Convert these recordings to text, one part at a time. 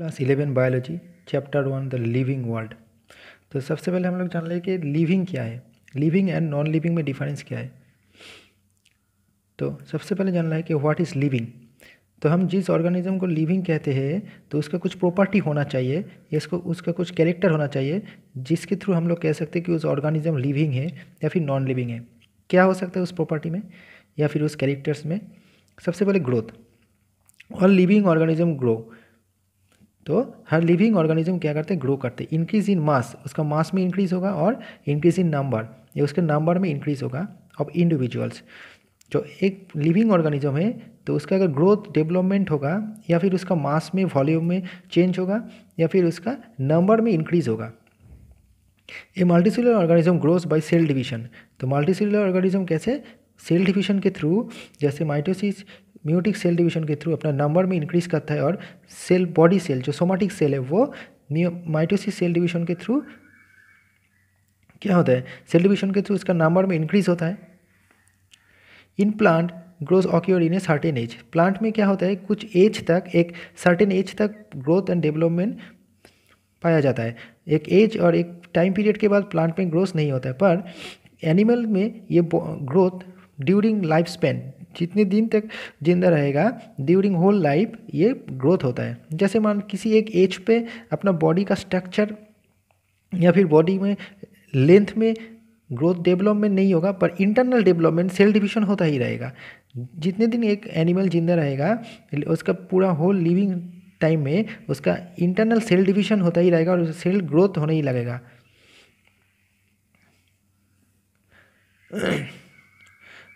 Class eleven biology chapter one the living world तो सबसे पहले हम लोग जान लें कि लिविंग क्या है लिविंग एंड नॉन लिविंग में डिफरेंस क्या है तो सबसे पहले जानना है कि व्हाट इज़ लिविंग तो हम जिस ऑर्गेनिज्म को लिविंग कहते हैं तो उसका कुछ प्रॉपर्टी होना चाहिए इसको उसका कुछ कैरेक्टर होना चाहिए जिसके थ्रू हम लोग कह सकते हैं कि उस ऑर्गेनिज्म लिविंग है या फिर नॉन लिविंग है क्या हो सकता है उस प्रॉपर्टी में या फिर उस कैरेक्टर्स में सबसे पहले growth all living organism grow तो हर लिविंग ऑर्गेनिज्म क्या करते हैं ग्रो करते हैं इंक्रीज इन मास उसका मास में इंक्रीज होगा और इंक्रीज इन नंबर ये उसके नंबर में इंक्रीज होगा ऑफ इंडिविजुअल्स जो एक लिविंग ऑर्गेनिज्म है तो उसका अगर ग्रोथ डेवलपमेंट होगा या फिर उसका मास में वॉल्यूम में चेंज होगा या फिर उसका नंबर में इंक्रीज होगा a multicellular organism growth by cell division तो मल्टीसेलुलर ऑर्गेनिज्म कैसे सेल डिविजन के थ्रू जैसे माइटोसिस म्यूटिक सेल डिवीजन के थ्रू अपना नंबर में इंक्रीज करता है और सेल बॉडी सेल जो सोमाटिक सेल है वो माइटोसिस सेल डिवीजन के थ्रू क्या होता है सेल डिवीजन के थ्रू इसका नंबर में इंक्रीज होता है in plant growth occur in a certain age plant में क्या होता है कुछ एज तक एक सर्टेन एज तक ग्रोथ एंड डेवलपमेंट पाया जाता है एक एज और एक टाइम पीरियड के बाद प्लांट में ग्रोथ नहीं होता है पर एनिमल में ये ग्रोथ ड्यूरिंग लाइफ स्पेन जितने दिन तक जिंदा रहेगा ड्यूरिंग होल लाइफ ये ग्रोथ होता है जैसे मान किसी एक एज पे अपना बॉडी का स्ट्रक्चर या फिर बॉडी में लेंथ में ग्रोथ डेवलपमेंट नहीं होगा पर इंटरनल डेवलपमेंट सेल डिवीजन होता ही रहेगा जितने दिन एक एनिमल जिंदा रहेगा उसका पूरा होल लिविंग टाइम में उसका इंटरनल सेल डिवीजन होता ही रहेगा और सेल ग्रोथ होने ही लगेगा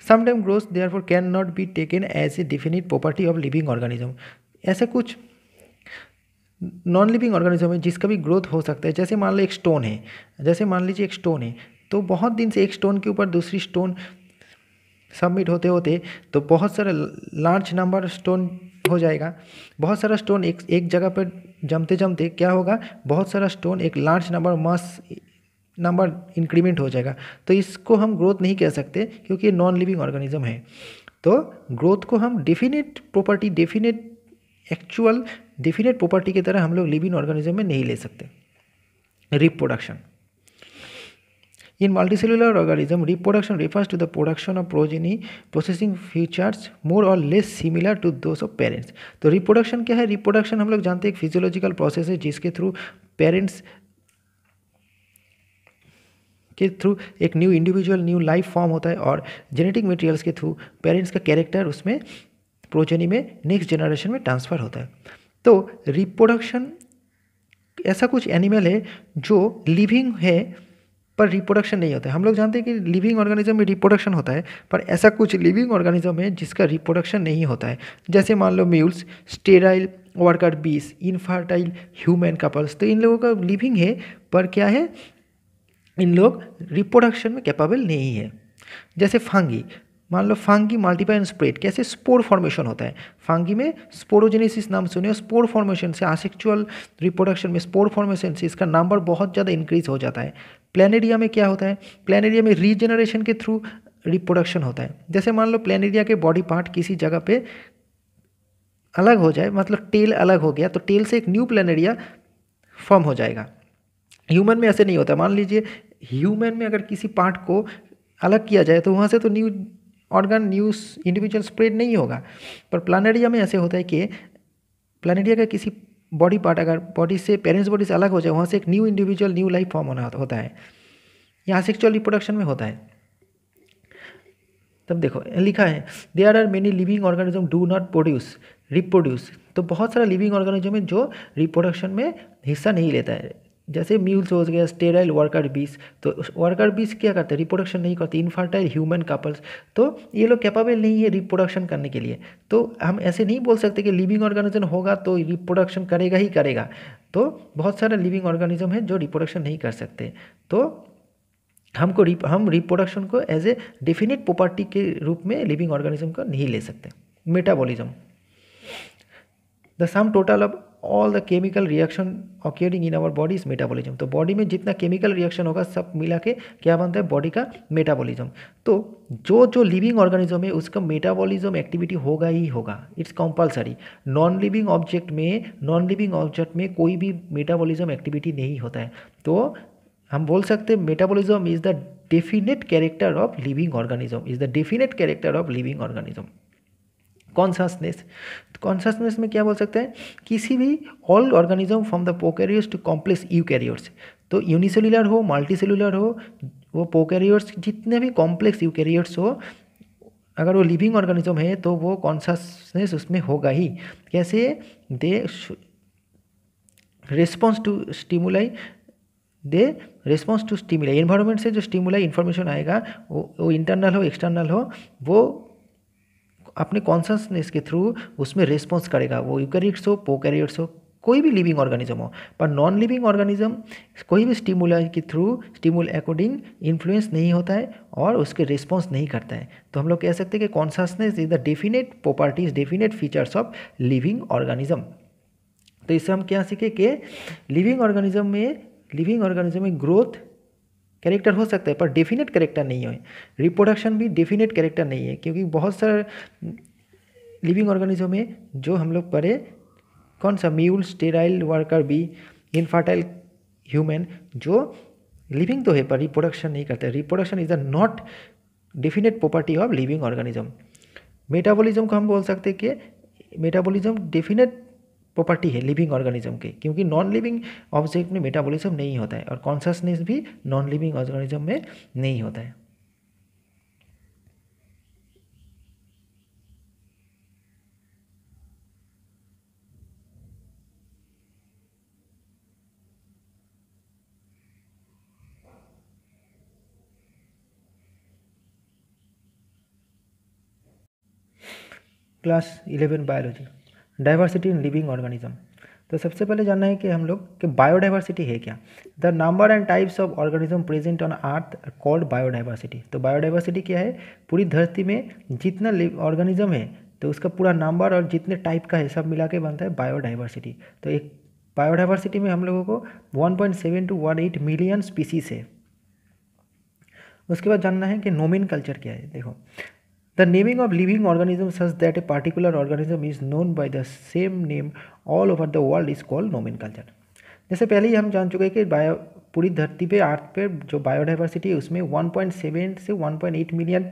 sometime growth there can not be taken as a definite property of living organism ऐसा कुछ नॉन लिविंग ऑर्गेनिज्म है जिसका भी ग्रोथ हो सकता है जैसे मान लो एक स्टोन है जैसे मान लीजिए एक स्टोन है तो बहुत दिन से एक स्टोन के ऊपर दूसरी स्टोन सबमिट होते होते तो बहुत सारे लार्ज नंबर स्टोन हो जाएगा बहुत सारा स्टोन एक एक जगह पर जमते जमते क्या होगा बहुत सारा स्टोन एक large number mass number increment हो जाएगा तो इसको हम ग्रोथ नहीं कह सकते क्योंकि नॉन लिविंग ऑर्गेनिज्म है तो ग्रोथ को हम definite property definite actual definite property की तरह हम लोग लिविंग ऑर्गेनिज्म में नहीं ले सकते reproduction in multi multicellular organism reproduction refers to the production of progeny processing futures more or less similar to those of parents तो रिप्रोडक्शन क्या है रिप्रोडक्शन हम लोग जानते हैं एक फिजियोलॉजिकल प्रोसेस है जिसके थ्रू पेरेंट्स के थ्रू एक new individual new life form होता है और जेनेटिक मटेरियल्स के थ्रू पेरेंट्स का कैरेक्टर उसमें प्रोजेनी में नेक्स्ट जनरेशन में ट्रांसफ़र होता है तो रिप्रोडक्शन ऐसा कुछ एनिमल है जो लिविंग है पर रिप्रोडक्शन नहीं होता है हम लोग जानते हैं कि लिविंग ऑर्गेनिज्म में रिप्रोडक्शन होता है पर ऐसा कुछ लिविंग ऑर्गेनिज्म है जिसका रिप्रोडक्शन नहीं होता है जैसे मान लो mules sterile worker bees infertile human couples तो इन लोगों का लिविंग है पर क्या है इन लोग रिप्रोडक्शन में कैपेबल नहीं है जैसे फांगी मान लो फांगी मल्टीपाई एंड स्प्रेड कैसे स्पोर फॉर्मेशन होता है फांगी में स्पोरोजेनेसिस नाम सुने स्पोर फॉर्मेशन से आसेक्चुअल रिप्रोडक्शन में स्पोर फॉर्मेशन से इसका नंबर बहुत ज़्यादा इंक्रीज हो जाता है प्लानेरिया में क्या होता है प्लानेरिया में रीजनरेशन के थ्रू रिप्रोडक्शन होता है जैसे मान लो प्लानेरिया के बॉडी पार्ट किसी जगह पे अलग हो जाए मतलब टेल अलग हो गया तो टेल से एक न्यू प्लानेरिया फॉर्म हो जाएगा ह्यूमन में ऐसे नहीं होता मान लीजिए ह्यूमन में अगर किसी पार्ट को अलग किया जाए तो वहाँ से तो new organ news individual spread नहीं होगा पर प्लानिया में ऐसे होता है कि प्लानेरिया का किसी बॉडी पार्ट अगर बॉडी से पेरेंट्स बॉडी से अलग हो जाए वहाँ से एक new individual new life form होना होता है यहाँ सेक्चुअल रिप्रोडक्शन में होता है तब देखो लिखा है there are many living organism do not produce reproduce तो बहुत सारा लिविंग ऑर्गेनिज्म है जो रिप्रोडक्शन में हिस्सा नहीं लेता है जैसे म्यूल्स हो गया स्टेराइल वर्कर बीस तो वर्कर बीस क्या करते हैं रिप्रोडक्शन नहीं करते इनफर्टाइल ह्यूमन कपल्स तो ये लोग कैपेबल नहीं है रिप्रोडक्शन करने के लिए तो हम ऐसे नहीं बोल सकते कि लिविंग ऑर्गेनिज्म होगा तो रिप्रोडक्शन करेगा ही करेगा तो बहुत सारे लिविंग ऑर्गेनिज्म है जो रिप्रोडक्शन नहीं कर सकते तो हमको रिप, हम रिप्रोडक्शन को एज ए डेफिनेट प्रॉपर्टी के रूप में लिविंग ऑर्गेनिज्म को नहीं ले सकते metabolism the sum total of all the chemical reaction occurring in our body is metabolism तो बॉडी में जितना केमिकल रिएक्शन होगा सब मिला के क्या बनता है बॉडी का मेटाबॉलिज्म तो जो जो लिविंग ऑर्गेनिज्म है उसका मेटाबॉलिज्म एक्टिविटी होगा ही होगा it's compulsory non living object में नॉन लिविंग ऑब्जेक्ट में कोई भी मेटाबॉलिज्म एक्टिविटी नहीं होता है तो हम बोल सकते हैं is the definite character of living organism is the definite character of living organism consciousness consciousness में क्या बोल सकते हैं किसी भी all organism from the prokaryotes to complex eukaryotes तो यूनिसेलुलर हो मल्टी सेलुलर हो वो पोकैरियोट्स जितने भी कॉम्प्लेक्स यूकैरियोट्स हो अगर वो लिविंग ऑर्गेनिज्म है तो वो कॉन्ससनेस उसमें होगा ही कैसे they response to stimuli they response to stimuli environment से जो स्टिमुलाई इन्फॉर्मेशन आएगा वो वो इंटरनल हो एक्सटर्नल हो वो अपने कॉन्सनेस के थ्रू उसमें रिस्पॉन्स करेगा वो यूकैरियट्स हो पोकैरियट्स हो कोई भी लिविंग ऑर्गेनिज्म हो पर नॉन लिविंग ऑर्गेनिज्म कोई भी स्टिमुला के थ्रू स्टिमुल अकॉर्डिंग इन्फ्लुएंस नहीं होता है और उसके रिस्पॉन्स नहीं करता है तो हम लोग कह सकते हैं कि consciousness is the definite properties definite features of living organism तो इससे हम क्या सीखे कि लिविंग ऑर्गेनिज्म में लिविंग ऑर्गेनिज्म में ग्रोथ कैरेक्टर हो सकता है पर डेफिनेट कैरेक्टर नहीं है रिप्रोडक्शन भी डेफिनेट कैरेक्टर नहीं है क्योंकि बहुत सारे लिविंग ऑर्गेनिज्म में जो हम लोग पढ़े कौन सा म्यूल स्टेराइल वर्कर भी इनफर्टाइल ह्यूमन जो लिविंग तो है पर रिप्रोडक्शन नहीं करते reproduction is a not definite property of living organism metabolism को हम बोल सकते हैं कि मेटाबॉलिज्म डेफिनेट प्रॉपर्टी है लिविंग ऑर्गेनिज्म के क्योंकि नॉन लिविंग ऑब्जेक्ट में मेटाबॉलिज्म नहीं होता है और कॉन्शसनेस भी नॉन लिविंग ऑर्गेनिज्म में नहीं होता है class eleven biology diversity in living organism तो सबसे पहले जानना है कि हम लोग कि बायोडाइवर्सिटी है क्या the number and types of organism present on earth called biodiversity तो बायोडाइवर्सिटी क्या है पूरी धरती में जितना ऑर्गेनिज्म है तो उसका पूरा नंबर और जितने टाइप का है सब मिला के बनता है बायोडाइवर्सिटी तो एक बायोडाइवर्सिटी में हम लोगों को seven to eight million species है उसके बाद जानना है कि नोमिन कल्चर क्या है देखो The naming of living organisms such that a particular organism is known by the same name all over the world is called nomenclature. जैसे पहले ही हम जान चुके हैं कि बायो पूरी धरती पे अर्थ पे जो बायोडाइवर्सिटी है उसमें 1.7 से 1.8 मिलियन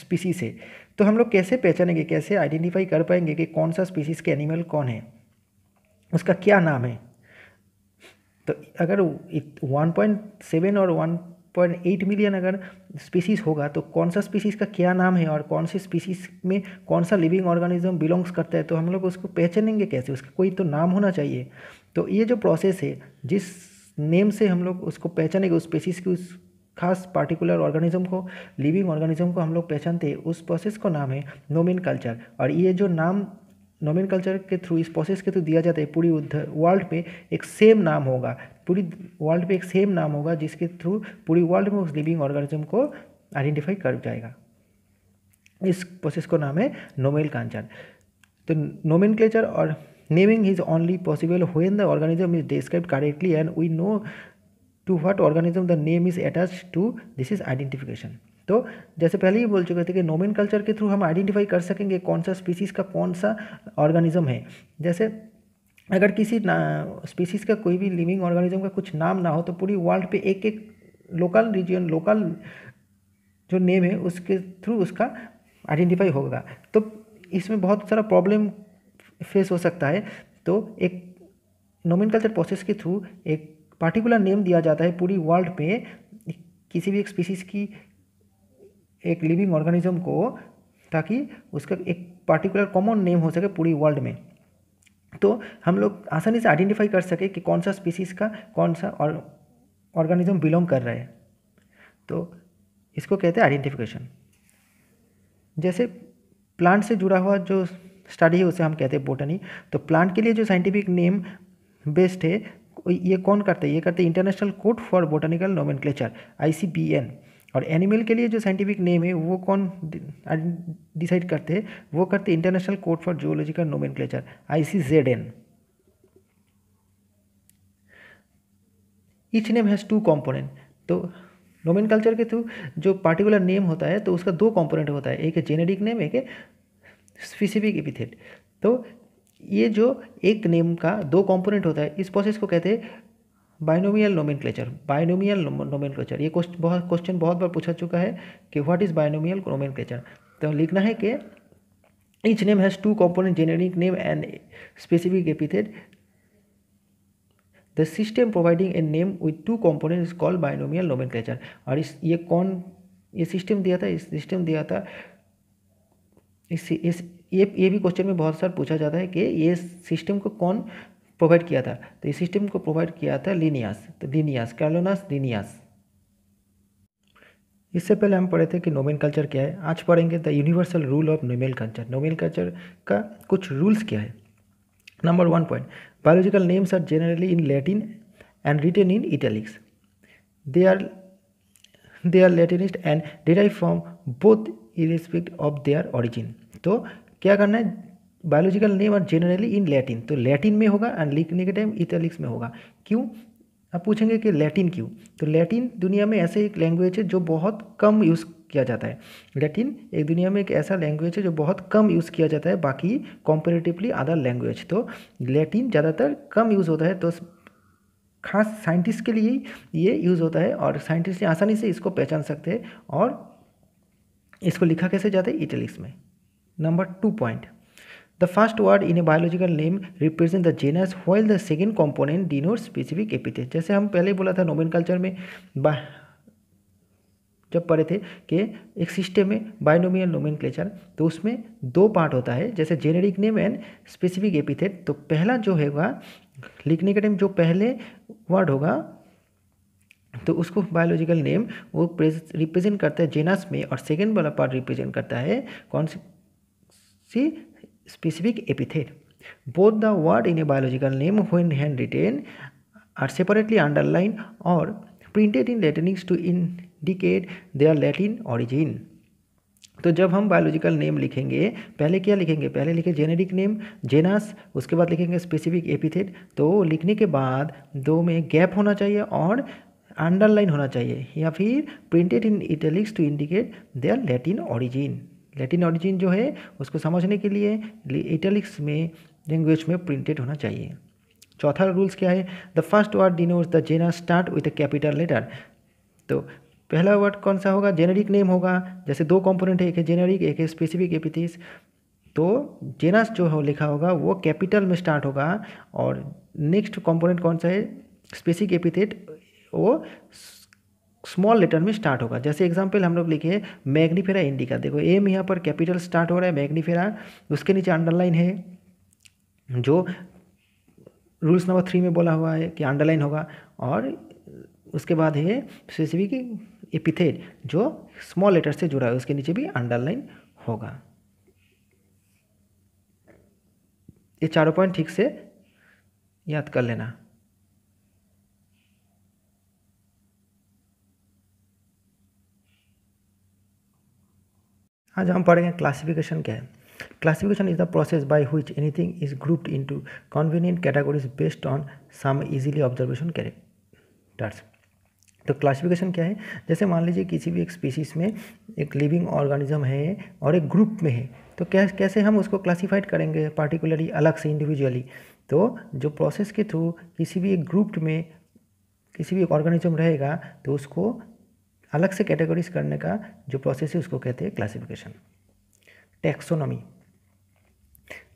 स्पीसीज है तो हम लोग कैसे पहचानेंगे कैसे आइडेंटिफाई कर पाएंगे कि कौन सा स्पीसीज के एनिमल कौन है उसका क्या नाम है तो अगर 1.7 और 1 पॉइंट एट मिलियन अगर स्पीसीज होगा तो कौन सा स्पीसीज़ का क्या नाम है और कौन सी स्पीसीज में कौन सा लिविंग ऑर्गेनिज्म बिलोंग्स करता है तो हम लोग उसको पहचानेंगे कैसे उसका कोई तो नाम होना चाहिए तो ये जो प्रोसेस है जिस नेम से हम लोग उसको पहचानेंगे उस स्पीसीज की उस खास पार्टिकुलर ऑर्गेनिज्म को लिविंग ऑर्गेनिज्म को हम लोग पहचानते हैं उस प्रोसेस को नाम है नोमिन कल्चर और ये जो नाम नोमिन कल्चर के थ्रू इस प्रोसेस के थ्रू दिया जाता है पूरी वर्ल्ड पे एक सेम नाम होगा पूरी वर्ल्ड पे एक सेम नाम होगा जिसके थ्रू पूरी वर्ल्ड में उस लिविंग ऑर्गेनिज्म को आइडेंटिफाई कर जाएगा इस प्रोसेस को नाम है नोमेल कल्चर तो नोमिन कल्चर और naming is only possible when the organism is describe correctly and we know to what organism the name is attach to this is identification तो जैसे पहले ही बोल चुके थे कि नोमिन कल्चर के थ्रू हम आइडेंटिफाई कर सकेंगे कौन सा स्पीसीज का कौन सा ऑर्गेनिज्म है जैसे अगर किसी स्पीसीज़ का कोई भी लिविंग ऑर्गेनिज्म का कुछ नाम ना हो तो पूरी वर्ल्ड पे एक एक लोकल रीजन लोकल जो नेम है उसके थ्रू उसका आइडेंटिफाई होगा तो इसमें बहुत सारा प्रॉब्लम फेस हो सकता है तो एक नोमिन कल्चर प्रोसेस के थ्रू एक पार्टिकुलर नेम दिया जाता है पूरी वर्ल्ड पे किसी भी एक स्पीसीज़ की एक लिविंग ऑर्गेनिज्म को ताकि उसका एक पार्टिकुलर कॉमन नेम हो सके पूरी वर्ल्ड में तो हम लोग आसानी से आइडेंटिफाई कर सके कि कौन सा स्पीसीज़ का कौन सा ऑर्गेनिज्म बिलोंग कर रहा है तो इसको कहते हैं आइडेंटिफिकेशन जैसे प्लांट से जुड़ा हुआ जो स्टडी है उसे हम कहते हैं बोटनी तो प्लांट के लिए जो साइंटिफिक नेम बेस्ट है ये कौन करते हैं ये करते हैं international code for botanical nomenclature I C B N और एनिमल के लिए जो साइंटिफिक नेम है वो कौन डिसाइड करते हैं वो करते international court for geological nomenclature I Z N each name has two component तो नोमिन कल्चर के थ्रू जो पार्टिकुलर नेम होता है तो उसका दो कॉम्पोनेंट होता है एक है जेनेटिक नेम एक है स्पेसिफिक एपिथेट तो ये जो एक नेम का दो कॉम्पोनेंट होता है इस प्रोसेस को कहते हैं बायनोमियल नोमेनक्लेचर बायनोमियल नोमेनक्लेचर ये बहुत क्वेश्चन बहुत बार पूछा चुका है कि व्हाट इज़ बायनोमियल नोमेनक्लेचर तो लिखना है कि each name has two generic name and specific specific epithet the system providing a name with two components is called binomial nomenclature और इस ये कौन ये सिस्टम दिया था इस सिस्टम दिया था इस इस ये ये भी क्वेश्चन में बहुत सारा पूछा जाता है कि ये सिस्टम को कौन प्रोवाइड किया था तो इस सिस्टम को प्रोवाइड किया था लिनियास तो लिनियास कैलोनास लिनियास इससे पहले हम पढ़े थे कि नोमेन कल्चर क्या है आज पढ़ेंगे the universal rule of nomenclature nomenclature का कुछ रूल्स क्या है number one point biological names are generally in Latin and written in italics they are they are latinised and derive from both in respect of their origin तो क्या करना है biological name और generally in Latin तो Latin में होगा and लिखने के टाइम इटैलिक्स में होगा क्यों आप पूछेंगे कि लैटिन क्यों तो लैटिन दुनिया में ऐसे एक लैंग्वेज है जो बहुत कम यूज़ किया जाता है लैटिन एक दुनिया में एक ऐसा लैंग्वेज है जो बहुत कम यूज़ किया जाता है बाकी कॉम्पेरेटिवली अदर लैंग्वेज तो लैटिन ज़्यादातर कम यूज़ होता है तो खास साइंटिस्ट के लिए ही ये यूज़ होता है और साइंटिस्ट आसानी से इसको पहचान सकते हैं और इसको लिखा कैसे जाता है इटलिक्स में number two point The first word in a biological name the the genus while the second component denotes specific epithet जैसे हम पहले बोला था नोबेन कल्चर में बा जब पढ़े थे कि एक सिस्टम में नोमिन नोमेन तो उसमें दो पार्ट होता है जैसे generic name and specific epithet तो पहला जो होगा लिखने के टाइम जो पहले वर्ड होगा तो उसको बायोलॉजिकल नेम वो रिप्रेजेंट करता है जेनास में और सेकेंड वाला पार्ट रिप्रेजेंट करता है कौन सी specific epithet. Both the word in a biological name when hand written are separately underlined or printed in Latinx to indicate their Latin origin. तो जब हम बायोलॉजिकल नेम लिखेंगे पहले क्या लिखेंगे पहले लिखे जेनेरिक नेम जेनास उसके बाद लिखेंगे स्पेसिफिक एपिथेट तो लिखने के बाद दो में गैप होना चाहिए और अंडरलाइन होना चाहिए या फिर printed in italics to indicate their Latin origin Latin origin जो है उसको समझने के लिए इटलिक्स में लैंग्वेज में प्रिंटेड होना चाहिए चौथा रूल्स क्या है the first word denotes the genus start with a capital letter तो पहला वर्ड कौन सा होगा जेनेरिक नेम होगा जैसे दो कंपोनेंट है एक है जेनेरिक एक है स्पेसिफिक एपिथिस तो जेनस जो हो लिखा होगा वो कैपिटल में स्टार्ट होगा और नेक्स्ट कंपोनेंट कौन सा है स्पेसिफिक एपिथेट वो स्मॉल लेटर में स्टार्ट होगा जैसे एग्जाम्पल हम लोग लिखे मैग्नीफेरा इंडिका देखो एम यहाँ पर कैपिटल स्टार्ट हो रहा है मैग्नीफेरा उसके नीचे अंडरलाइन है जो रूल्स नंबर थ्री में बोला हुआ है कि अंडरलाइन होगा और उसके बाद है स्पेसिफिक एपिथेट जो स्मॉल लेटर से जुड़ा है उसके नीचे भी अंडरलाइन होगा ये चारों पॉइंट ठीक से याद कर लेना आज हम पढ़ेंगे क्लासिफिकेशन क्या है classification is the process by which anything is grouped into convenient categories based on some easily observation characters तो क्लासिफिकेशन क्या है जैसे मान लीजिए किसी भी एक स्पीसीज में एक लिविंग ऑर्गेनिज्म है और एक ग्रुप में है तो क्या कैसे हम उसको क्लासिफाइड करेंगे पार्टिकुलरली अलग से इंडिविजुअली तो जो प्रोसेस के थ्रू किसी भी एक ग्रुप में किसी भी एक ऑर्गेनिज्म रहेगा तो उसको अलग से कैटेगरीज करने का जो प्रोसेस है उसको कहते हैं classification taxonomy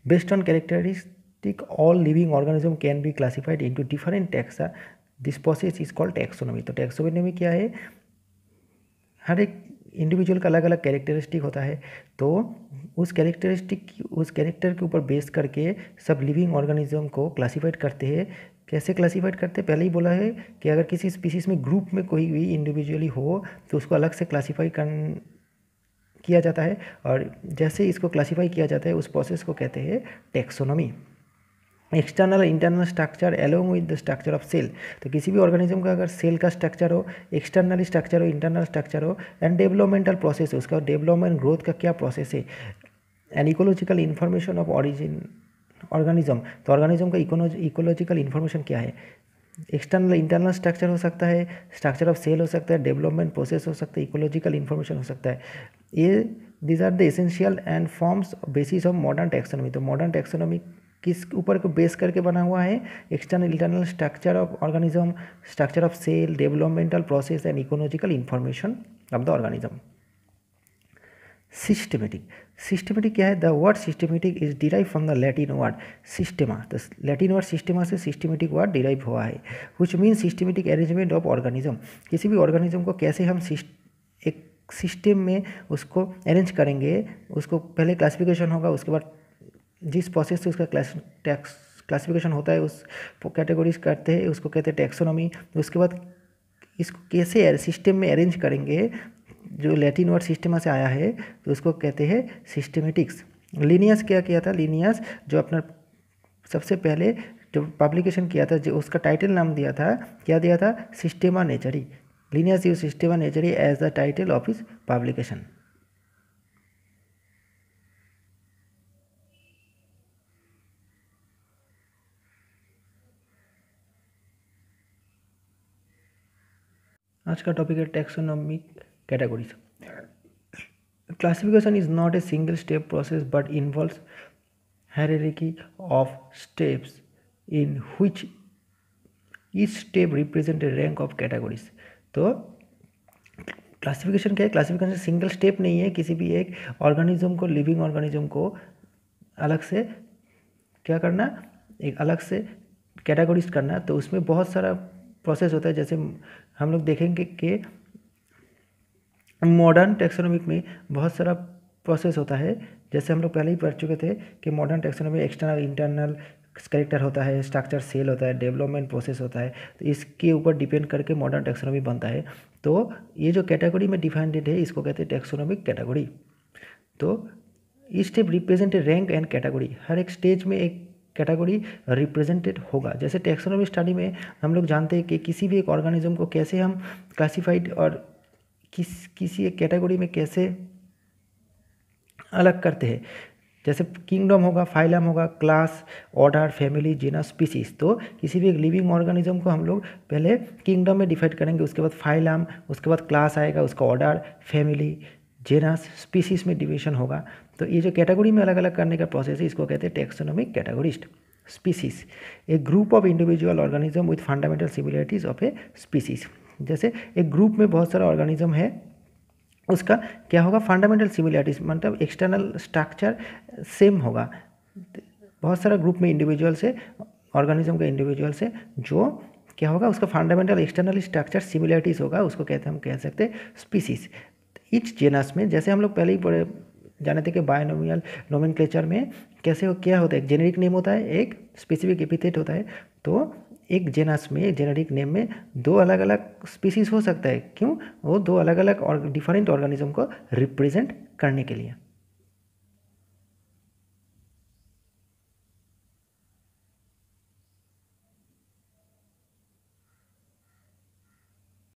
based on characteristic all living organism can be classified into different taxa this process is called taxonomy तो टैक्सोनॉमी क्या है हर एक इंडिविजुअल का अलग अलग कैरेक्टरिस्टिक होता है तो उस कैरेक्टरिस्टिक उस कैरेक्टर के ऊपर बेस करके सब लिविंग ऑर्गेनिज्म को क्लासिफाइड करते हैं कैसे क्लासीफाइड करते हैं पहले ही बोला है कि अगर किसी स्पीसीज़ में ग्रुप में कोई भी इंडिविजुअली हो तो उसको अलग से क्लासीफाई कर किया जाता है और जैसे इसको क्लासीफाई किया जाता है उस प्रोसेस को कहते हैं taxonomy external internal structure along with the structure of cell तो किसी भी ऑर्गेनिज्म का अगर सेल का स्ट्रक्चर हो एक्सटर्नल स्ट्रक्चर हो इंटरनल स्ट्रक्चर हो एंड डेवलपमेंटल प्रोसेस हो उसका डेवलपमेंट ग्रोथ का क्या प्रोसेस है and ecological information of origin organism तो ऑर्गेनिज्म का इकोलॉजिकल इन्फॉर्मेशन क्या है एक्सटर्नल इंटरनल स्ट्रक्चर हो सकता है स्ट्रक्चर ऑफ सेल हो सकता है डेवलपमेंट प्रोसेस हो सकता है इकोलॉजिकल इन्फॉर्मेशन हो सकता है ये these are the essential and forms basis of modern taxonomy तो मॉडर्न टैक्सोनॉमी किस ऊपर को बेस करके बना हुआ है external internal structure of organism structure of cell developmental process and ecological information of the organism systematic systematic क्या है the word systematic is derive from the Latin word systema तो लैटिन वर्ड सिस्टेमा से systematic word derive हुआ है कुछ mean systematic arrangement of organism किसी भी organism को कैसे हम एक सिस्टम में उसको अरेंज करेंगे उसको पहले क्लासिफिकेशन होगा उसके बाद जिस प्रोसेस से उसका क्लास टैक्स क्लासिफिकेशन होता है उस कैटेगरीज करते हैं उसको कहते हैं टैक्सोनॉमी उसके बाद इसको कैसे सिस्टम में अरेंज करेंगे जो लैटिन वर्ड सिस्टमा से आया है तो उसको कहते हैं सिस्टमेटिक्स लीनियस क्या किया था लीनियस जो अपना सबसे पहले जो पब्लिकेशन किया था जो उसका टाइटल नाम दिया था क्या दिया था सिस्टेमा नेचरी लीनियस यू Systema Naturae as the title of his publication आज का टॉपिक है taxonomic categories. Classification is not a single step process but involves hierarchy of steps in which each step represent a rank of categories. तो classification क्या है classification single step नहीं है किसी भी एक ऑर्गेनिज्म को लिविंग ऑर्गेनिज्म को अलग से क्या करना एक अलग से कैटेगरीज करना तो उसमें बहुत सारा प्रोसेस होता है जैसे हम लोग देखेंगे कि मॉडर्न टेक्सोनॉमिक में बहुत सारा प्रोसेस होता है जैसे हम लोग पहले ही पढ़ चुके थे कि modern taxonomy external internal character होता है स्ट्रक्चर सेल होता है डेवलपमेंट प्रोसेस होता है तो इसके ऊपर डिपेंड करके मॉडर्न टेक्सोनॉमी बनता है तो ये जो कैटेगरी में डिफाइंडेड है इसको कहते हैं टेक्सोनॉमिक कैटेगरी तो each step represent rank and category हर एक स्टेज में एक कैटेगरी रिप्रेजेंटेड होगा जैसे टेक्सोनॉमी स्टडी में हम लोग जानते हैं कि किसी भी एक ऑर्गेनिज्म को कैसे हम क्लासिफाइड और किस किसी एक कैटेगरी में कैसे अलग करते हैं जैसे किंगडम होगा फाइलम होगा class order family genus species तो किसी भी एक लिविंग ऑर्गेनिज्म को हम लोग पहले किंगडम में डिफाइन करेंगे उसके बाद फाइलम उसके बाद क्लास आएगा उसका ऑर्डर फैमिली जेनस स्पीसीज में डिवीजन होगा तो ये जो कैटेगरी में अलग अलग करने का प्रोसेस है इसको कहते हैं taxonomic categories species a group of individual organism with fundamental similarities of a species जैसे एक ग्रुप में बहुत सारा ऑर्गेनिज्म है उसका क्या होगा फंडामेंटल सिमिलरिटीज मतलब एक्सटर्नल स्ट्रक्चर सेम होगा बहुत सारा ग्रुप में इंडिविजुअल्स है ऑर्गेनिज्म का इंडिविजुअल से जो क्या होगा उसका फंडामेंटल एक्सटर्नल स्ट्रक्चर सिमिलरिटीज होगा उसको कहते हम कह सकते हैं स्पीसीज इच जेनस में जैसे हम लोग पहले ही पढ़े जाने थे कि बायोनोमियल नोमिनक्लेचर में कैसे हो क्या होता है एक जेनेरिक नेम होता है एक स्पेसिफिक एपिथेट होता है तो एक जेनस में एक जेनेरिक नेम में दो अलग अलग स्पीसीज हो सकता है क्यों वो दो अलग अलग और डिफरेंट ऑर्गेनिज्म को रिप्रेजेंट करने के लिए